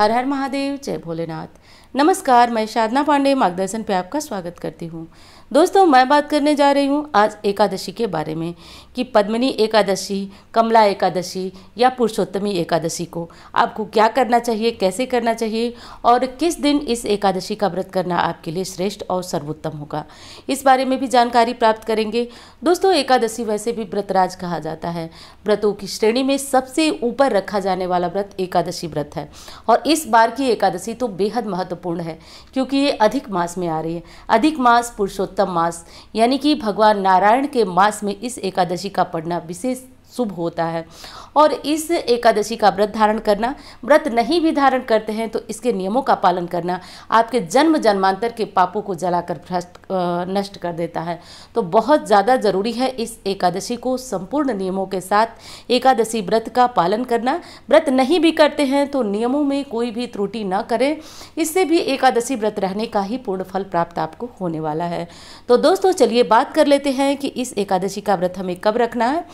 हर हर महादेव जय भोलेनाथ नमस्कार मैं शादना पांडे मार्गदर्शन पे आपका स्वागत करती हूँ दोस्तों मैं बात करने जा रही हूँ आज एकादशी के बारे में कि पद्मनी एकादशी कमला एकादशी या पुरुषोत्तमी एकादशी को आपको क्या करना चाहिए कैसे करना चाहिए और किस दिन इस एकादशी का व्रत करना आपके लिए श्रेष्ठ और सर्वोत्तम होगा इस बारे में भी जानकारी प्राप्त करेंगे दोस्तों एकादशी वैसे भी व्रतराज कहा जाता है व्रतों की श्रेणी में सबसे ऊपर रखा जाने वाला व्रत एकादशी व्रत है और इस बार की एकादशी तो बेहद महत्वपूर्ण है क्योंकि ये अधिक मास में आ रही है अधिक मास पुरुषोत्तम उत्तम मास यानी कि भगवान नारायण के मास में इस एकादशी का पढ़ना विशेष शुभ होता है और इस एकादशी का व्रत धारण करना व्रत नहीं भी धारण करते हैं तो इसके नियमों का पालन करना आपके जन्म जन्मांतर के पापों को जलाकर भ्रष्ट नष्ट कर देता है तो बहुत ज़्यादा ज़रूरी है इस एकादशी को संपूर्ण नियमों के साथ एकादशी व्रत का पालन करना व्रत नहीं भी करते हैं तो नियमों में कोई भी त्रुटि ना करें इससे भी एकादशी व्रत रहने का ही पूर्ण फल प्राप्त आपको होने वाला है तो दोस्तों चलिए बात कर लेते हैं कि इस एकादशी का व्रत हमें कब रखना है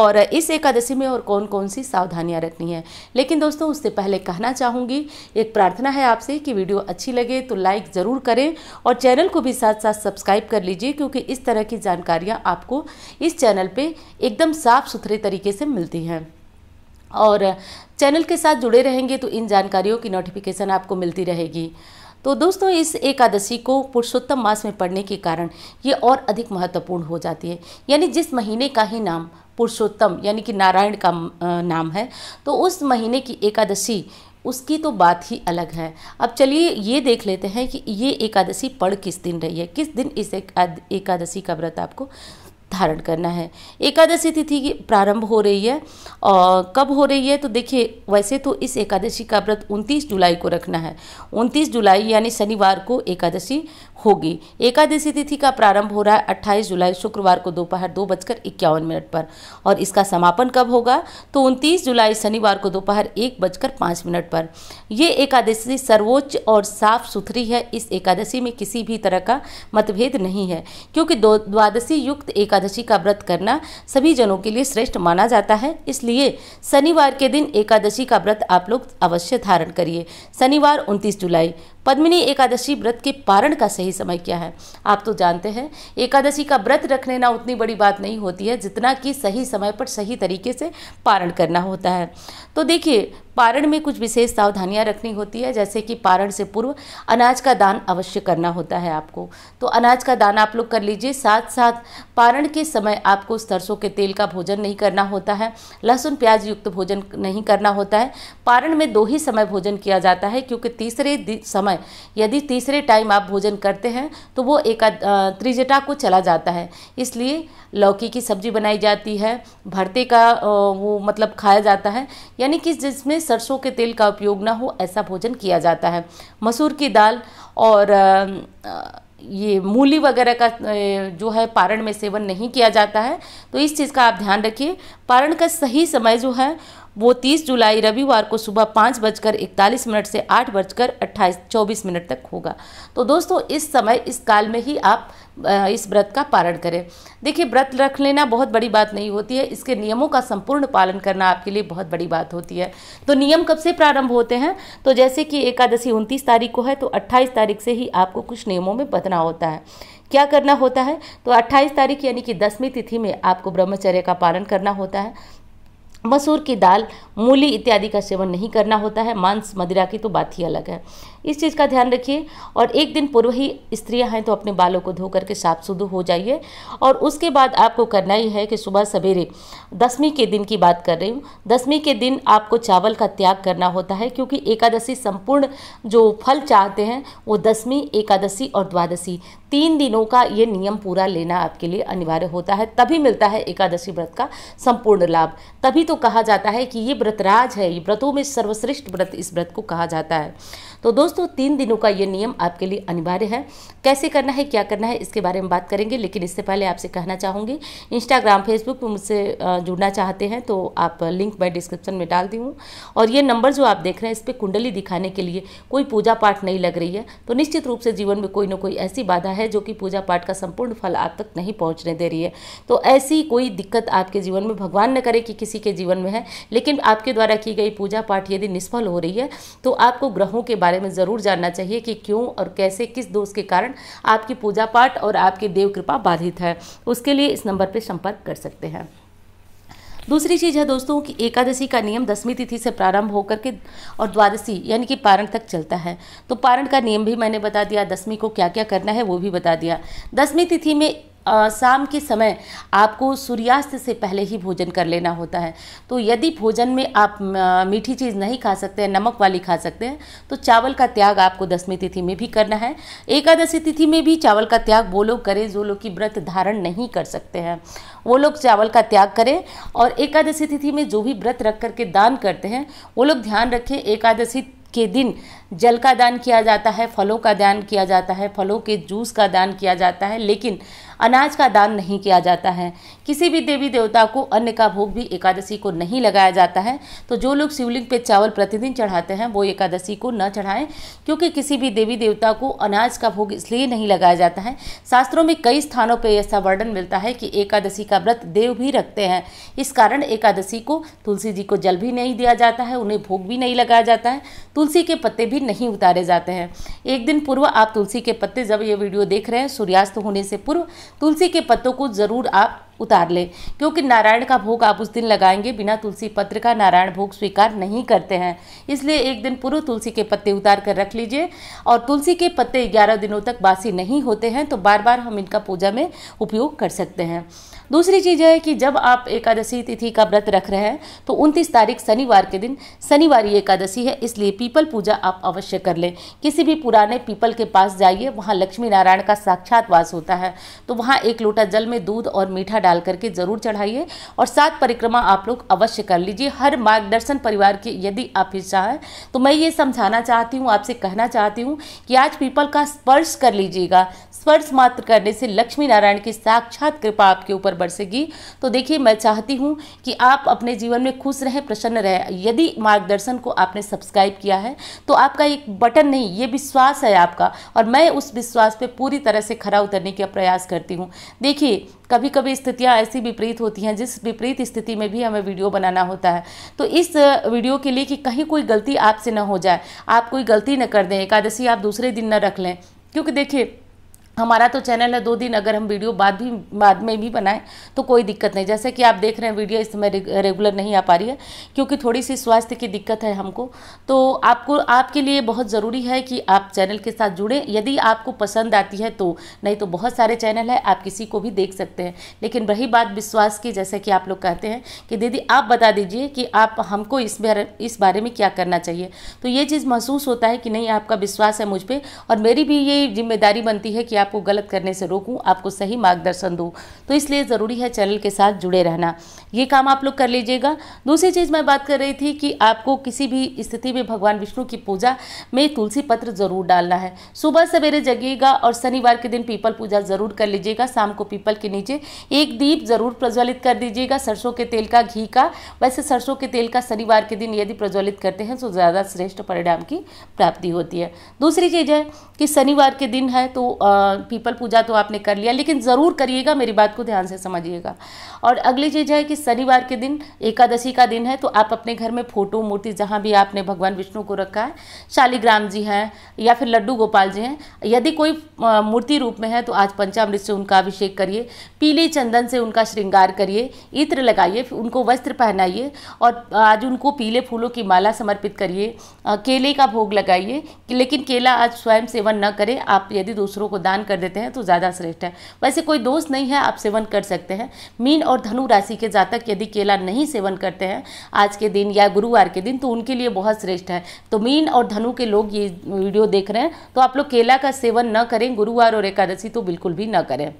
और इस एकादशी में और कौन कौन सी सावधानियाँ रखनी है लेकिन दोस्तों उससे पहले कहना चाहूँगी एक प्रार्थना है आपसे कि वीडियो अच्छी लगे तो लाइक ज़रूर करें और चैनल को भी साथ साथ सब्सक्राइब कर लीजिए क्योंकि इस तरह की जानकारियाँ आपको इस चैनल पर एकदम साफ़ सुथरे तरीके से मिलती हैं और चैनल के साथ जुड़े रहेंगे तो इन जानकारियों की नोटिफिकेशन आपको मिलती रहेगी तो दोस्तों इस एकादशी को पुरुषोत्तम मास में पढ़ने के कारण ये और अधिक महत्वपूर्ण हो जाती है यानी जिस महीने का ही नाम पुरुषोत्तम यानी कि नारायण का नाम है तो उस महीने की एकादशी उसकी तो बात ही अलग है अब चलिए ये देख लेते हैं कि ये एकादशी पढ़ किस दिन रही है किस दिन इस एकादशी का व्रत आपको धारण करना है एकादशी तिथि की प्रारंभ हो रही है और कब हो रही है तो देखिए वैसे तो इस एकादशी का व्रत 29 जुलाई को रखना है 29 जुलाई यानी शनिवार को एकादशी होगी एकादशी तिथि का प्रारंभ हो रहा है 28 जुलाई शुक्रवार को दोपहर दो बजकर इक्यावन मिनट पर और इसका समापन कब होगा तो उनतीस जुलाई शनिवार को दोपहर एक बजकर पाँच मिनट पर यह एकादशी सर्वोच्च और साफ सुथरी है इस एकादशी में किसी भी तरह का मतभेद नहीं है क्योंकि द्वादशी युक्त एकादशी एकादशी का व्रत करना सभी जनों के लिए श्रेष्ठ माना जाता है इसलिए शनिवार के दिन एकादशी का व्रत आप लोग अवश्य धारण करिए शनिवार 29 जुलाई पद्मिनी एकादशी व्रत के पारण का सही समय क्या है आप तो जानते हैं एकादशी का व्रत रखने ना उतनी बड़ी बात नहीं होती है जितना कि सही समय पर सही तरीके से पारण करना होता है तो देखिए पारण में कुछ विशेष सावधानियां रखनी होती है जैसे कि पारण से पूर्व अनाज का दान अवश्य करना होता है आपको तो अनाज का दान आप लोग कर लीजिए साथ साथ पारण के समय आपको सरसों के तेल का भोजन नहीं करना होता है लहसुन प्याज युक्त भोजन नहीं करना होता है पारण में दो ही समय भोजन किया जाता है क्योंकि तीसरे समय है यदि तीसरे टाइम आप भोजन करते हैं तो वो एक त्रिजटा को चला जाता है इसलिए लौकी की सब्जी बनाई जाती है भरते का वो मतलब खाया जाता है यानी कि जिसमें सरसों के तेल का उपयोग ना हो ऐसा भोजन किया जाता है मसूर की दाल और ये मूली वगैरह का जो है पारण में सेवन नहीं किया जाता है तो इस चीज़ का आप ध्यान रखिए पारण का सही समय जो है वो 30 जुलाई रविवार को सुबह पाँच बजकर इकतालीस मिनट से आठ बजकर अट्ठाईस चौबीस मिनट तक होगा तो दोस्तों इस समय इस काल में ही आप इस व्रत का पारण करें देखिए व्रत रख लेना बहुत बड़ी बात नहीं होती है इसके नियमों का संपूर्ण पालन करना आपके लिए बहुत बड़ी बात होती है तो नियम कब से प्रारंभ होते हैं तो जैसे कि एकादशी उनतीस तारीख को है तो अट्ठाईस तारीख से ही आपको कुछ नियमों में बदना होता है क्या करना होता है तो 28 तारीख यानी कि दसवीं तिथि में आपको ब्रह्मचर्य का पालन करना होता है मसूर की दाल मूली इत्यादि का सेवन नहीं करना होता है मांस मदिरा की तो बात ही अलग है इस चीज़ का ध्यान रखिए और एक दिन पूर्व ही स्त्रियां हैं तो अपने बालों को धो करके साफ सुधु हो जाइए और उसके बाद आपको करना ही है कि सुबह सवेरे दसवीं के दिन की बात कर रही हूँ दसवीं के दिन आपको चावल का त्याग करना होता है क्योंकि एकादशी संपूर्ण जो फल चाहते हैं वो दसवीं एकादशी और द्वादशी तीन दिनों का ये नियम पूरा लेना आपके लिए अनिवार्य होता है तभी मिलता है एकादशी व्रत का संपूर्ण लाभ तभी तो कहा जाता है कि ये व्रतराज है ये व्रतों में सर्वश्रेष्ठ व्रत इस व्रत को कहा जाता है तो दोस्तों तीन दिनों का ये नियम आपके लिए अनिवार्य है कैसे करना है क्या करना है इसके बारे में बात करेंगे लेकिन इससे पहले आपसे कहना चाहूँगी इंस्टाग्राम फेसबुक पर मुझसे जुड़ना चाहते हैं तो आप लिंक मैं डिस्क्रिप्शन में डाल दी हूँ और ये नंबर जो आप देख रहे हैं इस पर कुंडली दिखाने के लिए कोई पूजा पाठ नहीं लग रही है तो निश्चित रूप से जीवन में कोई ना कोई ऐसी बाधा है जो कि पूजा पाठ का संपूर्ण फल आप तक नहीं पहुँचने दे रही है तो ऐसी कोई दिक्कत आपके जीवन में भगवान न करे कि किसी के जीवन में है लेकिन आपके द्वारा की गई पूजा पाठ यदि निष्फल हो रही है तो आपको ग्रहों के बारे बारे में ज़रूर जानना चाहिए कि क्यों और कैसे किस दोष के कारण आपकी पूजा पाठ और आपकी देव कृपा बाधित है उसके लिए इस नंबर पर संपर्क कर सकते हैं दूसरी चीज़ है दोस्तों कि एकादशी का नियम दसवीं तिथि से प्रारंभ होकर के और द्वादशी यानी कि पारण तक चलता है तो पारण का नियम भी मैंने बता दिया दसवीं को क्या क्या करना है वो भी बता दिया दसवीं तिथि में शाम के समय आपको सूर्यास्त से पहले ही भोजन कर लेना होता है तो यदि भोजन में आप मीठी चीज़ नहीं खा सकते हैं नमक वाली खा सकते हैं तो चावल का त्याग आपको दसवीं तिथि में भी करना है एकादशी तिथि में भी चावल का त्याग वो लोग करें जो लोग की व्रत धारण नहीं कर सकते हैं वो लोग चावल का त्याग करें और एकादशी तिथि में जो भी व्रत रख करके दान करते हैं वो लोग ध्यान रखें एकादशी के दिन जल का दान किया जाता है फलों का दान किया जाता है फलों के जूस का दान किया जाता है लेकिन अनाज का दान नहीं किया जाता है किसी भी देवी देवता को अन्न का भोग भी एकादशी को नहीं लगाया जाता है तो जो लोग शिवलिंग पे चावल प्रतिदिन चढ़ाते हैं वो एकादशी को न चढ़ाएं क्योंकि किसी भी देवी देवता को अनाज का भोग इसलिए नहीं लगाया जाता है शास्त्रों में कई स्थानों पर ऐसा वर्णन मिलता है कि एकादशी का व्रत देव भी रखते हैं इस कारण एकादशी को तुलसी जी को जल भी नहीं दिया जाता है उन्हें भोग भी नहीं लगाया जाता है तुलसी के पत्ते भी नहीं उतारे जाते हैं एक दिन पूर्व आप तुलसी के पत्ते जब ये वीडियो देख रहे हैं सूर्यास्त होने से पूर्व तुलसी के पत्तों को ज़रूर आप उतार लें क्योंकि नारायण का भोग आप उस दिन लगाएंगे बिना तुलसी पत्र का नारायण भोग स्वीकार नहीं करते हैं इसलिए एक दिन पूर्व तुलसी के पत्ते उतार कर रख लीजिए और तुलसी के पत्ते ग्यारह दिनों तक बासी नहीं होते हैं तो बार बार हम इनका पूजा में उपयोग कर सकते हैं दूसरी चीज़ है कि जब आप एकादशी तिथि का व्रत रख रहे हैं तो उनतीस तारीख शनिवार के दिन शनिवार एकादशी है इसलिए पीपल पूजा आप अवश्य कर लें किसी भी पुराने पीपल के पास जाइए वहाँ लक्ष्मी नारायण का साक्षात वास होता है तो वहाँ एक लोटा जल में दूध और मीठा डाल करके ज़रूर चढ़ाइए और सात परिक्रमा आप लोग अवश्य कर लीजिए हर मार्गदर्शन परिवार के यदि आप हिस्सा हैं तो मैं ये समझाना चाहती हूँ आपसे कहना चाहती हूँ कि आज पीपल का स्पर्श कर लीजिएगा स्पर्श मात्र करने से लक्ष्मी नारायण की साक्षात कृपा आपके ऊपर बरसेगी तो देखिए मैं चाहती हूँ कि आप अपने जीवन में खुश रहें प्रसन्न रहें यदि मार्गदर्शन को आपने सब्सक्राइब किया है तो आपका एक बटन नहीं ये विश्वास है आपका और मैं उस विश्वास पे पूरी तरह से खरा उतरने का प्रयास करती हूँ देखिए कभी कभी स्थितियाँ ऐसी विपरीत होती हैं जिस विपरीत स्थिति में भी हमें वीडियो बनाना होता है तो इस वीडियो के लिए कि कहीं कोई गलती आपसे ना हो जाए आप कोई गलती न कर दें एकादशी आप दूसरे दिन न रख लें क्योंकि देखिए हमारा तो चैनल है दो दिन अगर हम वीडियो बाद भी बाद में भी बनाएं तो कोई दिक्कत नहीं जैसे कि आप देख रहे हैं वीडियो इस समय रेगुलर नहीं आ पा रही है क्योंकि थोड़ी सी स्वास्थ्य की दिक्कत है हमको तो आपको आपके लिए बहुत ज़रूरी है कि आप चैनल के साथ जुड़ें यदि आपको पसंद आती है तो नहीं तो बहुत सारे चैनल है आप किसी को भी देख सकते हैं लेकिन रही बात विश्वास की जैसे कि आप लोग कहते हैं कि दीदी आप बता दीजिए कि आप हमको इस बारे इस बारे में क्या करना चाहिए तो ये चीज़ महसूस होता है कि नहीं आपका विश्वास है मुझ पर और मेरी भी ये जिम्मेदारी बनती है कि आप आपको गलत करने से रोकूं आपको सही मार्गदर्शन दूँ तो इसलिए ज़रूरी है चैनल के साथ जुड़े रहना ये काम आप लोग कर लीजिएगा दूसरी चीज़ मैं बात कर रही थी कि आपको किसी भी स्थिति में भगवान विष्णु की पूजा में तुलसी पत्र ज़रूर डालना है सुबह सवेरे जगिएगा और शनिवार के दिन पीपल पूजा ज़रूर कर लीजिएगा शाम को पीपल के नीचे एक दीप ज़रूर प्रज्वलित कर दीजिएगा सरसों के तेल का घी का वैसे सरसों के तेल का शनिवार के दिन यदि प्रज्वलित करते हैं तो ज़्यादा श्रेष्ठ परिणाम की प्राप्ति होती है दूसरी चीज़ है कि शनिवार के दिन है तो पीपल पूजा तो आपने कर लिया लेकिन ज़रूर करिएगा मेरी बात को ध्यान से समझिएगा और अगली चीज़ है कि शनिवार के दिन एकादशी का दिन है तो आप अपने घर में फोटो मूर्ति जहाँ भी आपने भगवान विष्णु को रखा है शालिग्राम जी हैं या फिर लड्डू गोपाल जी हैं यदि कोई मूर्ति रूप में है तो आज पंचामृत से उनका अभिषेक करिए पीले चंदन से उनका श्रृंगार करिए इत्र लगाइए उनको वस्त्र पहनाइए और आज उनको पीले फूलों की माला समर्पित करिए केले का भोग लगाइए लेकिन केला आज स्वयं सेवन न करें आप यदि दूसरों को दान सेवन कर देते हैं तो ज़्यादा श्रेष्ठ है वैसे कोई दोष नहीं है आप सेवन कर सकते हैं मीन और धनु राशि के जातक यदि केला नहीं सेवन करते हैं आज के दिन या गुरुवार के दिन तो उनके लिए बहुत श्रेष्ठ है तो मीन और धनु के लोग ये वीडियो देख रहे हैं तो आप लोग केला का सेवन न करें गुरुवार और एकादशी तो बिल्कुल भी न करें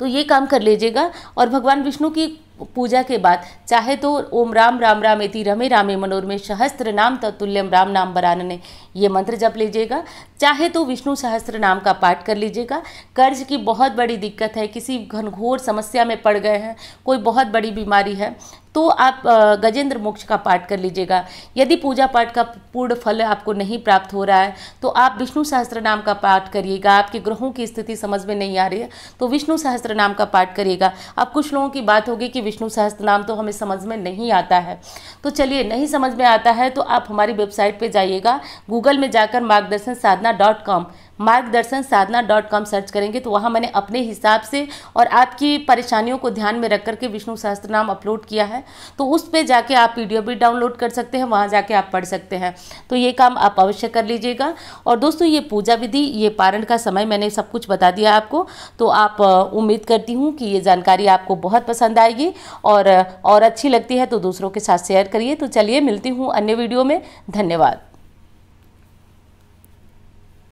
तो ये काम कर लीजिएगा और भगवान विष्णु की पूजा के बाद चाहे तो ओम राम राम राम यति रमे रामे मनोर में सहस्त्र नाम तत्तुल्यम राम नाम बरानने ये मंत्र जप लीजिएगा चाहे तो विष्णु सहस्त्र नाम का पाठ कर लीजिएगा कर्ज की बहुत बड़ी दिक्कत है किसी घनघोर समस्या में पड़ गए हैं कोई बहुत बड़ी बीमारी है तो आप गजेंद्र मोक्ष का पाठ कर लीजिएगा यदि पूजा पाठ का पूर्ण फल आपको नहीं प्राप्त हो रहा है तो आप विष्णु सहस्त्र नाम का पाठ करिएगा आपके ग्रहों की स्थिति समझ में नहीं आ रही है तो विष्णु सहस्त्र नाम का पाठ करिएगा अब कुछ लोगों की बात होगी कि विष्णु सहस्त्र नाम तो हमें समझ में नहीं आता है तो चलिए नहीं समझ में आता है तो आप हमारी वेबसाइट पर जाइएगा गूगल में जाकर मार्गदर्शन साधना डॉट कॉम मार्गदर्शन साधना डॉट कॉम सर्च करेंगे तो वहाँ मैंने अपने हिसाब से और आपकी परेशानियों को ध्यान में रख करके विष्णु सहस्त्र नाम अपलोड किया है तो उस पर जाके आप वीडियो भी डाउनलोड कर सकते हैं वहाँ जाके आप पढ़ सकते हैं तो ये काम आप अवश्य कर लीजिएगा और दोस्तों ये पूजा विधि ये पारण का समय मैंने सब कुछ बता दिया आपको तो आप उम्मीद करती हूँ कि ये जानकारी आपको बहुत पसंद आएगी और और अच्छी लगती है तो दूसरों के साथ शेयर करिए तो चलिए मिलती हूँ अन्य वीडियो में धन्यवाद